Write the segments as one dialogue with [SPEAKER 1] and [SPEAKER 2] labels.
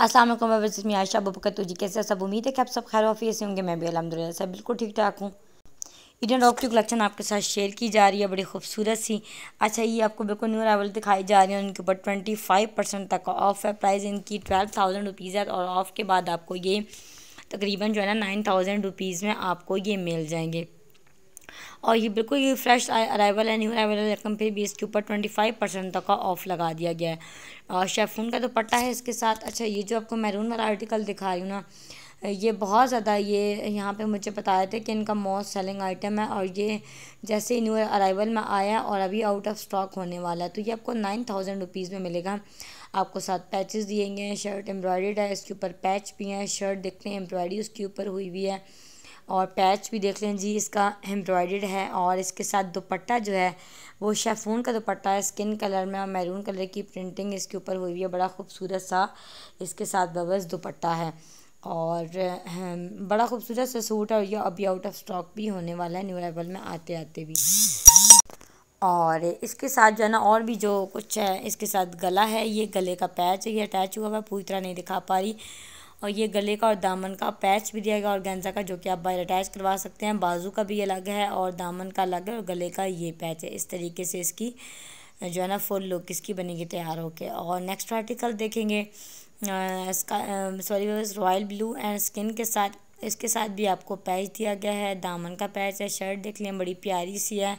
[SPEAKER 1] असलम मैं आयशा बबकतू जी कैसे सब उम्मीद है कि आप सब खैर वाफियत से होंगे मैं भी अलहमदिल्ला सब बिल्कुल ठीक ठाक हूँ इंडियन रॉक की कलेक्शन आपके साथ शेयर की जा रही है बड़ी खूबसूरत सी अच्छा ये आपको बिल्कुल न्यू अरावल दिखाई जा रही है उनके ऊपर ट्वेंटी फाइव परसेंट तक ऑफ है प्राइस इनकी ट्वेल्व थाउजेंड रुपीज़ है और ऑफ़ के बाद आपको ये तकरीबन जो है ना नाइन थाउजेंड रुपीज़ में आपको ये मिल जाएंगे और ये बिल्कुल ये फ्रेश अराइवल है न्यू अराइवल रकम पे भी इसके ऊपर ट्वेंटी फाइव परसेंट तक का ऑफ लगा दिया गया है और शेफून का दुपट्टा है इसके साथ अच्छा ये जो आपको मैरून वाला आर्टिकल दिखा रही हूँ ना ये बहुत ज़्यादा ये यहाँ पे मुझे बताया था कि इनका मोस्ट सेलिंग आइटम है और ये जैसे ही न्यू अराइवल में आया और अभी आउट ऑफ स्टॉक होने वाला है तो ये आपको नाइन थाउजेंड रुपीज़ में मिलेगा आपको साथ पैचेस दिए गए हैं शर्ट एम्ब्रॉयडेड है इसके ऊपर पैच भी हैं शर्ट देखते हैं एम्ब्रॉयडरी उसके ऊपर हुई हुई है और पैच भी देख लें जी इसका एम्ब्रॉयड है और इसके साथ दुपट्टा जो है वो शेफून का दुपट्टा है स्किन कलर में और मैरून कलर की प्रिंटिंग इसके ऊपर हुई हुई है बड़ा खूबसूरत सा इसके साथ बबस दुपट्टा है और बड़ा खूबसूरत सा सूट है और ये अभी आउट ऑफ स्टॉक भी होने वाला है न्यू अराइवल में आते आते भी और इसके साथ जो है ना और भी जो कुछ है इसके साथ गला है ये गले का पैच है ये अटैच हुआ हुआ पूरी तरह नहीं दिखा पा रही और ये गले का और दामन का पैच भी दिया गया और गेंजा का जो कि आप बाहर अटैच करवा सकते हैं बाजू का भी अलग है और दामन का अलग है और गले का ये पैच है इस तरीके से इसकी जो है ना फुल लुक इसकी बनेगी तैयार होके और नेक्स्ट आर्टिकल देखेंगे sorry royal blue and skin के साथ इसके साथ भी आपको पैच दिया गया है दामन का पैच है शर्ट देख लें बड़ी प्यारी सी है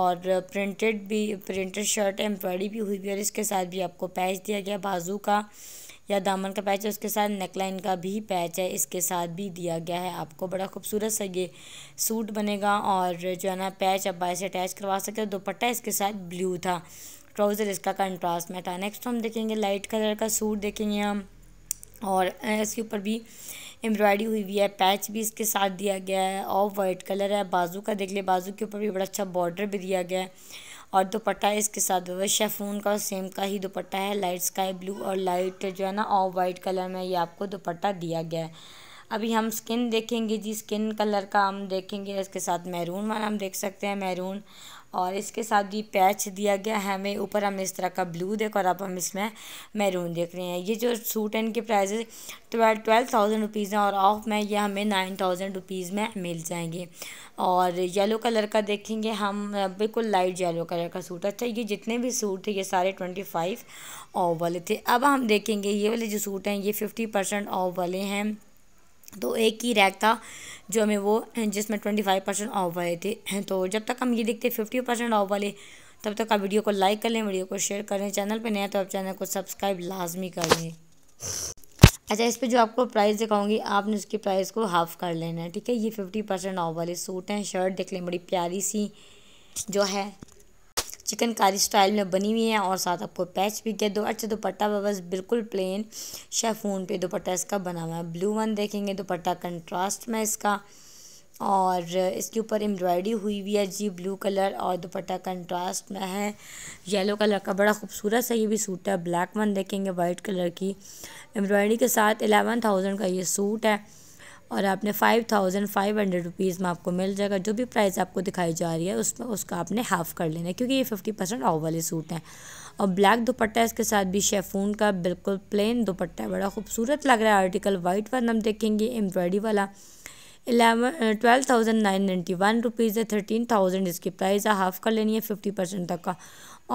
[SPEAKER 1] और प्रिंटेड भी प्रिंटेड शर्ट एम्ब्रॉयडरी भी हुई भी और इसके साथ भी आपको पैच दिया गया बाजू का या दामन का पैच है उसके साथ नेकलाइन का भी पैच है इसके साथ भी दिया गया है आपको बड़ा खूबसूरत सा ये सूट बनेगा और जो है ना पैच आप बाय से अटैच करवा सकते हो दोपट्टा इसके साथ ब्लू था ट्राउज़र इसका कंट्रास्ट में था नेक्स्ट हम देखेंगे लाइट कलर का सूट देखेंगे हम और इसके ऊपर भी एम्ब्रॉयडरी हुई हुई है पैच भी इसके साथ दिया गया है और वाइट कलर है बाजू का देख ले बाजू के ऊपर भी बड़ा अच्छा बॉर्डर भी दिया गया है और दुपट्टा इसके साथ हुआ शेफून का सेम का ही दुपट्टा है लाइट स्काई ब्लू और लाइट जो है ना ऑफ वाइट कलर में ये आपको दुपट्टा दिया गया है अभी हम स्किन देखेंगे जी स्किन कलर का हम देखेंगे इसके साथ मैरून वाला हम देख सकते हैं मैरून और इसके साथ भी पैच दिया गया है हमें ऊपर हम इस तरह का ब्लू देख और अब हम इसमें मैरून देख रहे हैं ये जो सूट है इनके price twelve twelve thousand rupees हैं और ऑफ में ये हमें नाइन थाउजेंड रुपीज़ में मिल जाएंगे और येलो कलर का देखेंगे हम बिल्कुल लाइट येलो कलर का सूट अच्छा ये जितने भी सूट थे ये सारे ट्वेंटी फाइव ऑफ वाले थे अब हम देखेंगे ये वाले जो सूट हैं ये फिफ्टी परसेंट ऑफ वाले हैं तो एक ही रैक था जो हमें वो जिसमें ट्वेंटी फाइव परसेंट ऑफ वाले थे तो जब तक हम ये देखते फिफ्टी परसेंट ऑफ वाले तब तक आप वीडियो को लाइक कर लें वीडियो को शेयर करें चैनल पे नया तो आप चैनल को सब्सक्राइब लाजमी कर लें अच्छा इस पे जो आपको प्राइस दिखाऊंगी आपने उसकी प्राइस को हाफ़ कर लेना है ठीक है ये फिफ्टी परसेंट ऑफ वाले सूट हैं शर्ट देख लें बड़ी प्यारी सी जो है चिकनकारी स्टाइल में बनी हुई है और साथ आपको पैच भी किया दो अच्छा दुपट्टा बस बिल्कुल प्लेन शेफून पे दुपट्टा इसका बना हुआ है ब्लू वन देखेंगे दुपट्टा कंट्रास्ट में इसका और इसके ऊपर एम्ब्रॉयडरी हुई हुई है जी ब्लू कलर और दुपट्टा कंट्रास्ट में है येलो कलर का बड़ा खूबसूरत सा ये भी सूट है ब्लैक वन देखेंगे वाइट कलर की एम्ब्रॉयडरी के साथ एलेवन थाउजेंड का ये सूट है और आपने five thousand five hundred rupees में आपको मिल जाएगा जो भी प्राइस आपको दिखाई जा रही है उसमें उसका आपने हाफ़ कर लेना है क्योंकि ये फिफ्टी परसेंट ऑफ वाले सूट हैं और ब्लैक दुपट्टा इसके साथ भी शेफून का बिल्कुल प्लेन दुपट्टा है बड़ा खूबसूरत लग रहा है आर्टिकल वाइट वन हम देखेंगे एम्ब्रॉयडरी वाला eleven twelve thousand nine ninety one rupees है थर्टीन थाउजेंड इसकी प्राइस है हाफ़ का लेनी है फिफ्टी परसेंट तक का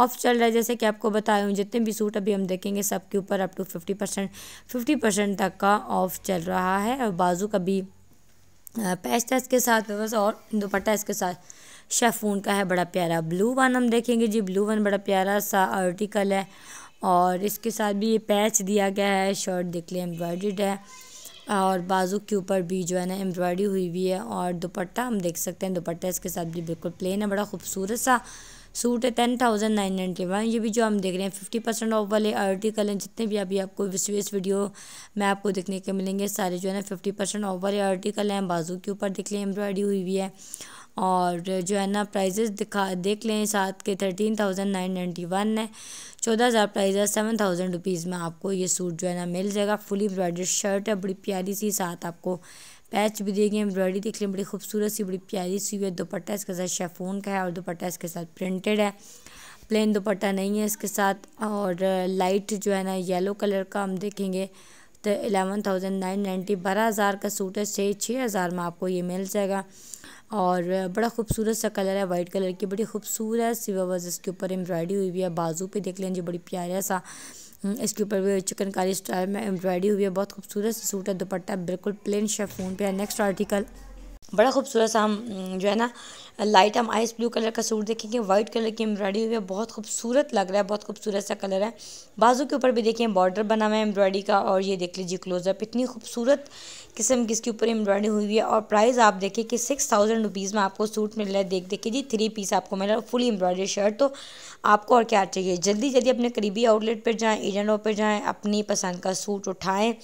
[SPEAKER 1] ऑफ चल रहा है जैसे कि आपको बताया हूँ जितने भी सूट अभी हम देखेंगे सब के ऊपर up to fifty percent fifty percent तक का ऑफ चल रहा है और बाजू का भी पैच था इसके साथ और दुपट्टा इसके साथ शेफून का है बड़ा प्यारा ब्लू वन हम देखेंगे जी ब्लू वन बड़ा प्यारा सा आर्टिकल है और इसके साथ भी ये पैच दिया गया है शर्ट देख लिया एम्ब्रॉयड है और बाजू के ऊपर भी जो है ना एम्ब्रॉयडरी हुई हुई है और दुपट्टा हम देख सकते हैं दुपट्टा इसके साथ भी बिल्कुल प्लेन है बड़ा खूबसूरत सा सूट है ten thousand nine ninety one ये भी जो हम देख रहे हैं फिफ्टी परसेंट ऑफ वाले आर्टिकल हैं जितने भी अभी आपको विशेष इस वीडियो में आपको देखने के मिलेंगे सारे जो है ना फिफ्टी परसेंट ऑफ वाले आर्टिकल हैं बाजू के ऊपर देख लें एम्ब्रॉयडरी हुई हुई है और जो है ना प्राइजेस दिखा देख लें साथ के thirteen thousand nine ninety one है चौदह हज़ार प्राइज़ है सेवन थाउजेंड रुपीज़ में आपको ये सूट जो है ना मिल जाएगा फुली एम्ब्रॉयडर्ड शर्ट है बड़ी प्यारी सी साथ आपको पैच भी देगी एम्ब्रॉयडरी देख लें बड़ी खूबसूरत सी बड़ी प्यारी सी हुई है दोपट्टा इसके साथ शेफोन का है और दोपट्टा इसके साथ प्रिंटेड है प्लेन दोपट्टा नहीं है इसके साथ और लाइट जो है ना येलो कलर का हम देखेंगे तो एलेवन थाउजेंड नाइन नाइन्टी बारह हज़ार का सूट है छः छः हज़ार में आपको ये मिल जाएगा और बड़ा खूबसूरत सा कलर है वाइट कलर की बड़ी खूबसूरत सी वज इसके ऊपर एम्ब्रॉयडरी हुई हुई है बाजू पे देख लें बड़ी प्यारा सा हम्म, इसके ऊपर भी चिकनकारी स्टाइल में एम्ब्रॉयडरी हुई है बहुत खूबसूरत सूट है दुपट्टा बिल्कुल प्लेन शेफोन पे है नेक्स्ट आर्टिकल बड़ा खूबसूरत सा हम जो है ना लाइट हम आइस ब्लू कलर का सूट देखेंगे वाइट कलर की एम्ब्रॉयडरी हुई है बहुत खूबसूरत लग रहा है बहुत खूबसूरत सा कलर है बाजू के ऊपर भी देखिए बॉर्डर बना हुआ है एम्ब्रॉयडरी का और ये देख लीजिए क्लोजअप इतनी खूबसूरत किस्म की इसके ऊपर एम्ब्रॉयडरी हुई हुई है और प्राइस आप देखिए कि सिक्स थाउजेंड रुपीज़ में आपको सूट मिल रहा है देख देखिए जी थ्री पीस आपको मिल रहा है फुली एम्ब्रॉयडरी शर्ट तो आपको और क्या चाहिए जल्दी जल्दी अपने करीबी आउटलेट पर जाएँ एजेंडों पर जाएँ अपनी पसंद का सूट उठाएँ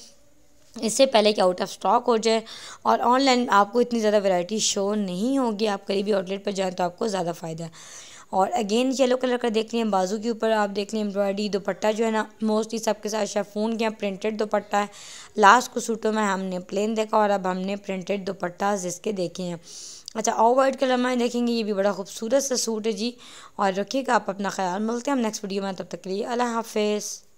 [SPEAKER 1] इससे पहले कि आउट ऑफ स्टॉक हो जाए और ऑनलाइन आपको इतनी ज़्यादा वैरायटी शो नहीं होगी आप भी आउटलेट पर जाएँ तो आपको ज़्यादा फ़ायदा है और अगेन येलो कलर का देख लें बाजू के ऊपर आप देख लें एम्ब्रॉयडरी दुपट्टा जो है ना मोस्टली सबके साथ शेफून के यहाँ प्रिंटेड दुपट्टा है लास्ट को सूटों में हमने प्लेन देखा और अब हमने प्रिंटेड दुपट्टा जिसके देखे हैं अच्छा और वाइट कलर में देखेंगे ये भी बड़ा खूबसूरत सा सूट है जी और रखिएगा आप अपना ख्याल मिलते हैं हम नेक्स्ट वीडियो में तब तक के लिए अल्लाह हाफिज़